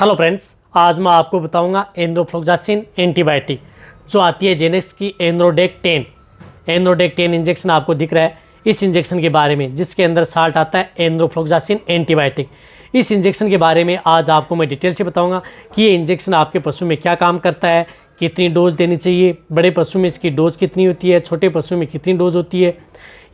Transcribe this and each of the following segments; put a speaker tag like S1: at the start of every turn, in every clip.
S1: hello friends आज मैं आपको बताऊंगा एंड्रोफ्लोक्जासिन एंटीबायोटिक जो आती है जेनेक्स की एंड्रोडेक टेन एंड्रोडेक टेन इंजेक्शन आपको दिख रहा है इस इंजेक्शन के बारे में जिसके अंदर साल्ट आता है एंड्रोफ्लोक्जासिन एंटीबायोटिक इस इंजेक्शन के बारे में आज आपको मैं डिटेल से बताऊँगा कि ये इंजेक्शन आपके पशु में क्या काम करता है कितनी डोज देनी चाहिए बड़े पशु में इसकी डोज कितनी होती है छोटे पशु में कितनी डोज होती है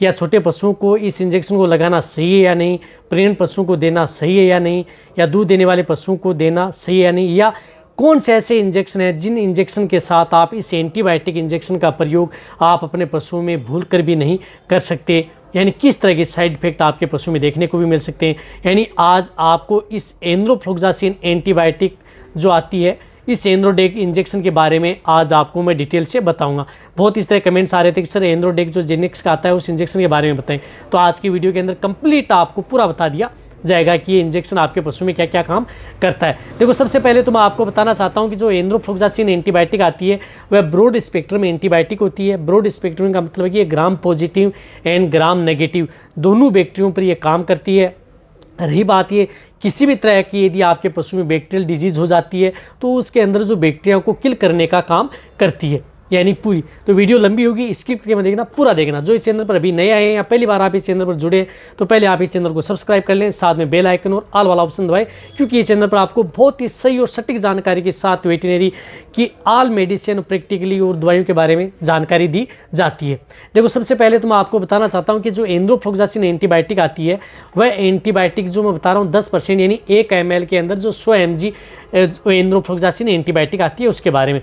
S1: या छोटे पशुओं को इस इंजेक्शन को लगाना सही है या नहीं प्रेगनेंट पशुओं को देना सही है या नहीं या दूध देने वाले पशुओं को देना सही है या नहीं या कौन से ऐसे इंजेक्शन हैं जिन इंजेक्शन के साथ आप इस एंटीबायोटिक इंजेक्शन का प्रयोग आप अपने पशुओं में भूल कर भी नहीं कर सकते यानी किस तरह के साइड इफेक्ट आपके पशु में देखने को भी मिल सकते हैं यानी आज आपको इस एनरोफ्लोक्जासिन एंटीबायोटिक जो आती है इस एंड्रोडेक इंजेक्शन के बारे में आज आपको मैं डिटेल से बताऊंगा बहुत इस तरह कमेंट्स आ रहे थे कि सर एंड्रोडेक जो जेनिक्स का आता है उस इंजेक्शन के बारे में बताएं तो आज की वीडियो के अंदर कंप्लीट आपको पूरा बता दिया जाएगा कि ये इंजेक्शन आपके पशु में क्या क्या काम करता है देखो सबसे पहले तो मैं आपको बताना चाहता हूँ कि जो एंड्रोफ्लोक्सासिन एंटीबायोटिक आती है वह ब्रॉड स्पेक्ट्रम एंटीबायोटिक होती है ब्रॉड स्पेक्ट्रम का मतलब है कि ये gram positive and gram negative दोनों बैक्टीरियों पर यह काम करती है रही बात ये किसी भी तरह की यदि आपके पशु में बैक्टीरियल डिजीज़ हो जाती है तो उसके अंदर जो बैक्टीरिया को किल करने का काम करती है यानी पुई तो वीडियो लंबी होगी स्किप के मैं देखना पूरा देखना जो इस चैनल पर अभी नए आए हैं या पहली बार आप इस चैनल पर जुड़े तो पहले आप इस चैनल को सब्सक्राइब कर लें साथ में बेल आइकन और आल वाला ऑप्शन दबाएं क्योंकि इस चैनल पर आपको बहुत ही सही और सटीक जानकारी के साथ वेटनरी की आल मेडिसिन प्रैक्टिकली और दवाइयों के बारे में जानकारी दी जाती है देखो सबसे पहले तो मैं आपको बताना चाहता हूँ कि जो एंड्रोफ्लोक्सासिन एंटीबायोटिक आती है वह एंटीबायोटिक जो मैं बता रहा हूँ दस यानी एक एम के अंदर जो सौ एम एंड्रोफ्लोक्सासिन एंटीबायोटिक आती है उसके बारे में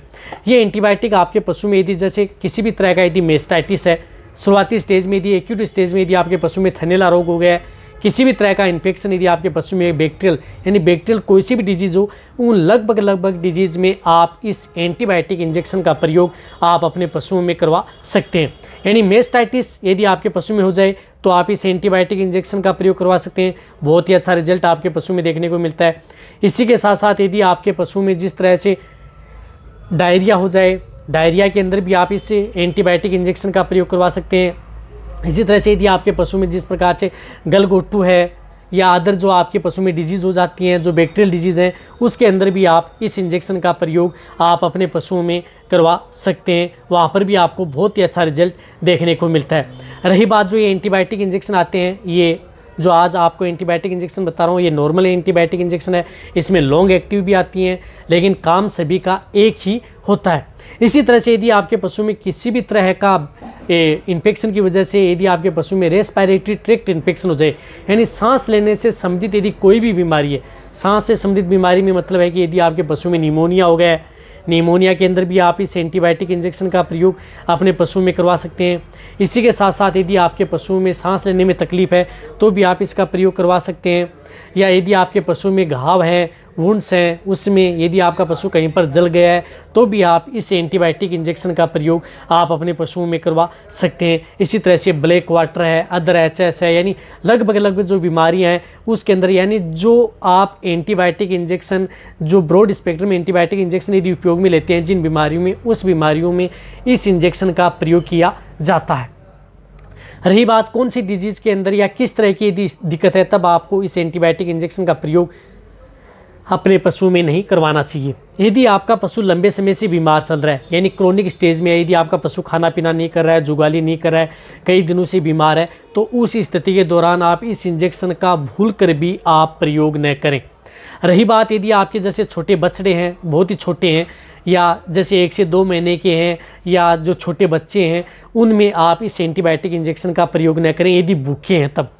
S1: ये एंटीबायोटिक आपके पशु में यदि जैसे किसी भी तरह का यदि मेस्टाइटिस है शुरुआती स्टेज में यदि एक्यूट स्टेज में यदि आपके पशु में थनेला रोग हो गया है किसी भी तरह का इन्फेक्शन यदि आपके पशु में बैक्टीरियल यानी बैक्टीरियल कोई सी भी डिजीज़ हो उन लगभग लगभग डिजीज़ में आप इस एंटीबायोटिक इंजेक्शन का प्रयोग आप अपने पशुओं में करवा सकते हैं यानी मेस्टाइटिस यदि आपके पशु में हो जाए तो आप इस एंटीबायोटिक इंजेक्शन का प्रयोग करवा सकते हैं बहुत ही अच्छा रिजल्ट आपके पशु में देखने को मिलता है इसी के साथ साथ यदि आपके पशु में जिस तरह से डायरिया हो जाए डायरिया के अंदर भी आप इस एंटीबायोटिक इंजेक्शन का प्रयोग करवा सकते हैं इसी तरह से यदि आपके पशु में जिस प्रकार से गलगोटू है या अदर जो आपके पशु में डिजीज़ हो जाती हैं जो बैक्टीरियल डिजीज़ हैं उसके अंदर भी आप इस इंजेक्शन का प्रयोग आप अपने पशुओं में करवा सकते हैं वहाँ पर भी आपको बहुत ही अच्छा रिजल्ट देखने को मिलता है रही बात जो ये एंटीबायोटिक इंजेक्शन आते हैं ये जो आज आपको एंटीबायोटिक इंजेक्शन बता रहा हूँ ये नॉर्मल एंटीबायोटिक इंजेक्शन है इसमें लॉन्ग एक्टिव भी आती हैं लेकिन काम सभी का एक ही होता है इसी तरह से यदि आपके पशु में किसी भी तरह का ये इन्फेक्शन की वजह से यदि आपके पशु में रेस्पायरेटरी ट्रैक्ट इन्फेक्शन हो जाए यानी सांस लेने से संबंधित यदि कोई भी बीमारी है सांस से संबंधित बीमारी में मतलब है कि यदि आपके पशु में निमोनिया हो गया है निमोनिया के अंदर भी आप इस एंटीबायोटिक इंजेक्शन का प्रयोग अपने पशु में करवा सकते हैं इसी के साथ साथ यदि आपके पशुओं में सांस लेने में तकलीफ है तो भी आप इसका प्रयोग करवा सकते हैं या यदि आपके पशु में घाव है वुंड्स हैं उसमें यदि आपका पशु कहीं पर जल गया है तो भी आप इस एंटीबायोटिक इंजेक्शन का प्रयोग आप अपने पशुओं में करवा सकते हैं इसी तरह से ब्लैक वाटर है अदर एच एस है यानी लगभग लगभग जो बीमारियां हैं उसके अंदर यानी जो आप एंटीबायोटिक इंजेक्शन जो ब्रॉड स्पेक्ट्रम एंटीबायोटिक इंजेक्शन यदि उपयोग में लेते हैं जिन बीमारियों में उस बीमारियों में इस इंजेक्शन का प्रयोग किया जाता है रही बात कौन सी डिजीज़ के अंदर या किस तरह की दिक्कत है तब आपको इस एंटीबायोटिक इंजेक्शन का प्रयोग अपने पशु में नहीं करवाना चाहिए यदि आपका पशु लंबे समय से बीमार चल रहा है यानी क्रोनिक स्टेज में है यदि आपका पशु खाना पीना नहीं कर रहा है जुगाली नहीं कर रहा है कई दिनों से बीमार है तो उस स्थिति के दौरान आप इस इंजेक्शन का भूल कर भी आप प्रयोग न करें रही बात यदि आपके जैसे छोटे बछड़े हैं बहुत ही छोटे हैं या जैसे एक से दो महीने के हैं या जो छोटे बच्चे हैं उनमें आप इस एंटीबायोटिक इंजेक्शन का प्रयोग न करें यदि भूखे हैं तब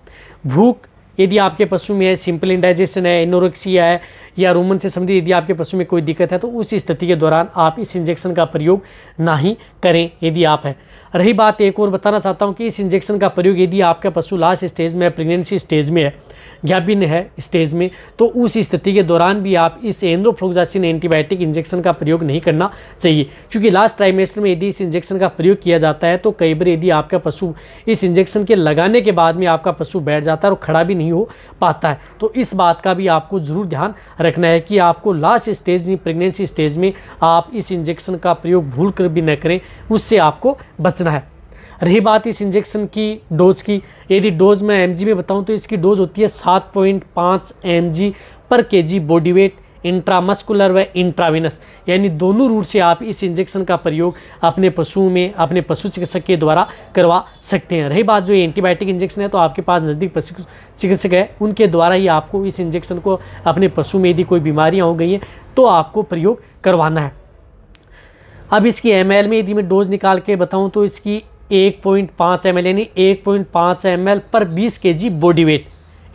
S1: भूख यदि आपके पशु में है सिंपल इंडाइजेशन है एनोरेक्सिया है या रोमन से संबंधित यदि आपके पशु में कोई दिक्कत है तो उस स्थिति के दौरान आप इस इंजेक्शन का प्रयोग ना ही करें यदि आप हैं रही बात एक और बताना चाहता हूँ कि इस इंजेक्शन का प्रयोग यदि आपका पशु लास्ट स्टेज में प्रेगनेंसी स्टेज में है या ज्ञापिन है स्टेज में तो उस स्थिति के दौरान भी आप इस एंड्रोफ्लोक्सासिन एंटीबायोटिक इंजेक्शन का प्रयोग नहीं करना चाहिए क्योंकि लास्ट ट्राइमेस्टर में यदि इस इंजेक्शन का प्रयोग किया जाता है तो कई बार यदि आपका पशु इस इंजेक्शन के लगाने के बाद में आपका पशु बैठ जाता है और खड़ा भी नहीं हो पाता है तो इस बात का भी आपको ज़रूर ध्यान रख रखना है कि आपको लास्ट स्टेज में प्रेगनेंसी स्टेज में आप इस इंजेक्शन का प्रयोग भूल कर भी न करें उससे आपको बचना है रही बात इस इंजेक्शन की डोज की यदि डोज मैं एम में बताऊँ तो इसकी डोज होती है सात पॉइंट एम पर के बॉडी वेट इंट्रामस्कुलर व इंट्राविनस यानी दोनों रूट से आप इस इंजेक्शन का प्रयोग अपने पशुओं में अपने पशु चिकित्सक के द्वारा करवा सकते हैं रही बात जो एंटीबायोटिक इंजेक्शन है तो आपके पास नज़दीक पशु चिकित्सक है उनके द्वारा ही आपको इस इंजेक्शन को अपने पशु में यदि कोई बीमारियाँ हो गई हैं तो आपको प्रयोग करवाना है अब इसकी एम में यदि मैं डोज निकाल के बताऊँ तो इसकी एक पॉइंट पाँच एम एल यानी एक पॉइंट पाँच एम एल पर बीस के जी बॉडी वेट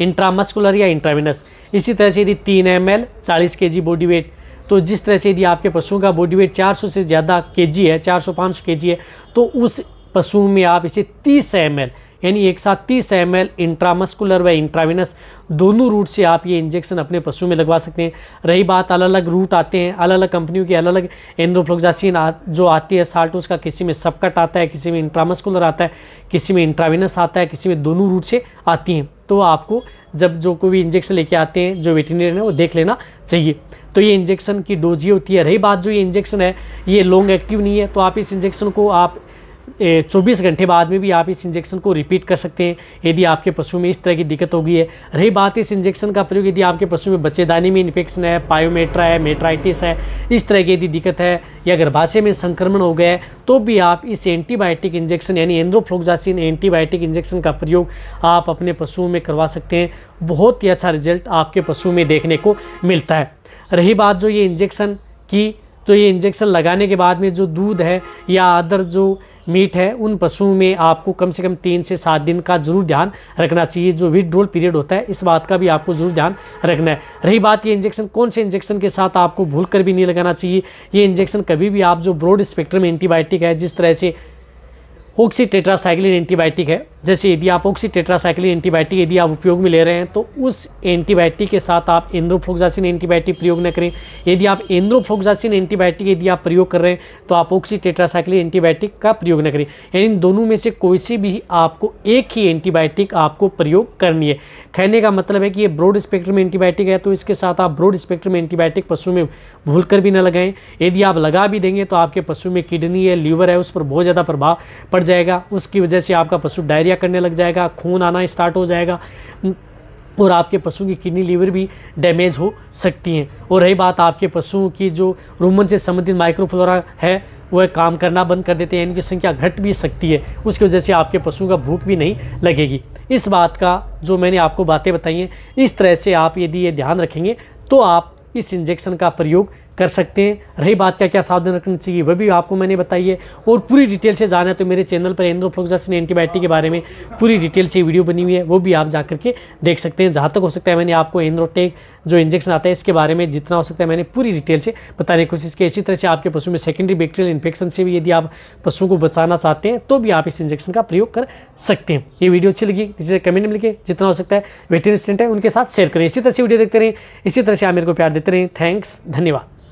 S1: इंट्रामस्कुलर या इंट्रामिनस इसी तरह से यदि तीन एम एल चालीस के जी बॉडी वेट तो जिस तरह से यदि आपके पशुओं का बॉडी वेट 400 से ज़्यादा के जी है 400-500 के जी है तो उस पशु में आप इसे 30 एम एल यानी एक साथ तीस एम एल इंट्रामस्कुलर व इंट्राविनस दोनों रूट से आप ये इंजेक्शन अपने पशु में लगवा सकते हैं रही बात अलग अलग रूट आते हैं अलग अलग कंपनियों की अलग अलग एंड्रोफ्लोक्जासिन जो आती है साल्ट उसका किसी में सबकट आता है किसी में इंट्रामस्कुलर आता है किसी में इंट्राविनस आता है किसी में दोनों रूट से आती हैं तो आपको जब जो कोई भी इंजेक्शन लेके आते हैं जो वेटनरी है वो देख लेना चाहिए तो ये इंजेक्शन की डोज ये होती है रही बात जो ये इंजेक्शन है ये लॉन्ग एक्टिव नहीं है तो आप इस इंजेक्शन को आप चौबीस घंटे बाद में भी आप इस इंजेक्शन को रिपीट कर सकते हैं यदि आपके पशु में इस तरह की दिक्कत होगी है रही बात इस इंजेक्शन का प्रयोग यदि आपके पशु में बच्चेदानी में इन्फेक्शन है पायोमेट्रा है मेट्राइटिस है इस तरह की यदि दिक्कत है या गर्भाशय में संक्रमण हो गया है तो भी आप इस एंटीबायोटिक इंजेक्शन यानी एंड्रोफ्लोक्जासिन एंटीबायोटिक इंजेक्शन का प्रयोग आप अपने पशुओं में करवा सकते हैं बहुत ही अच्छा रिजल्ट आपके पशु में देखने को मिलता है रही बात जो ये इंजेक्शन की तो ये इंजेक्शन लगाने के बाद में जो दूध है या अदर जो मीट है उन पशुओं में आपको कम से कम तीन से सात दिन का जरूर ध्यान रखना चाहिए जो विड्रोल पीरियड होता है इस बात का भी आपको जरूर ध्यान रखना है रही बात ये इंजेक्शन कौन से इंजेक्शन के साथ आपको भूल कर भी नहीं लगाना चाहिए ये इंजेक्शन कभी भी आप जो ब्रॉड स्पेक्ट्रम एंटीबायोटिक है जिस तरह से टेट्रासाइक्लिन एंटीबायोटिक है जैसे यदि आप ऑक्सी टेट्रासाइक्लिन एंटीबायोटिक यदि आप उपयोग में ले रहे हैं तो उस एंटीबायोटिक के साथ आप एंद्रोफ्लोक्सासिन एंटीबायोटिक प्रयोग न करें यदि आप एंद्रोफ्लोक्सासिन एंटीबायोटिक यदि आप प्रयोग कर रहे हैं तो आप ऑक्सी टेट्रासाइक्लिन एंटीबायोटिक का प्रयोग न करें यानी इन दोनों में से कोई सी भी आपको एक ही एंटीबायोटिक आपको प्रयोग करनी है कहने का मतलब है कि ये ब्रॉड स्पेक्ट्रम एंटीबायोटिक है तो इसके साथ आप ब्रॉड स्पेक्ट्रम एंटीबायोटिक पशु में भूल कर भी ना लगाएं यदि आप लगा भी देंगे तो आपके पशु में किडनी है लीवर है उस पर बहुत ज़्यादा प्रभाव पड़ जाएगा उसकी वजह से आपका पशु डायरिया डायरिया करने लग जाएगा खून आना स्टार्ट हो जाएगा और आपके पशु की किडनी लीवर भी डैमेज हो सकती हैं और रही बात आपके पशुओं की जो रूमन से संबंधित माइक्रोफ्लोरा है वह काम करना बंद कर देते हैं इनकी संख्या घट भी सकती है उसकी वजह से आपके पशुओं का भूख भी नहीं लगेगी इस बात का जो मैंने आपको बातें बताई हैं इस तरह से आप यदि ये ध्यान रखेंगे तो आप इस इंजेक्शन का प्रयोग कर सकते हैं रही बात का क्या सावधान रखना चाहिए वह भी आपको मैंने बताई है और पूरी डिटेल से जाना है तो मेरे चैनल पर ने एंटीबायोटिक के बारे में पूरी डिटेल से वीडियो बनी हुई है वो भी आप जा करके देख सकते हैं जहाँ तक हो सकता है मैंने आपको एंड्रोटेक जो इंजेक्शन आता है इसके बारे में जितना हो सकता है मैंने पूरी डिटेल से बताने की कोशिश की इसी तरह से आपके पशु में सेकेंडरी बैक्टीरियल इन्फेक्शन से भी यदि आप पशुओं को बचाना चाहते हैं तो भी आप इस इंजेक्शन का प्रयोग कर सकते हैं ये वीडियो अच्छी लगी जिसे कमेंट में लिखे जितना हो सकता है वेटरी स्टेंट है उनके साथ शेयर करें इसी तरह से वीडियो देखते रहें इसी तरह से आप मेरे को प्यार देते रहें थैंक्स धन्यवाद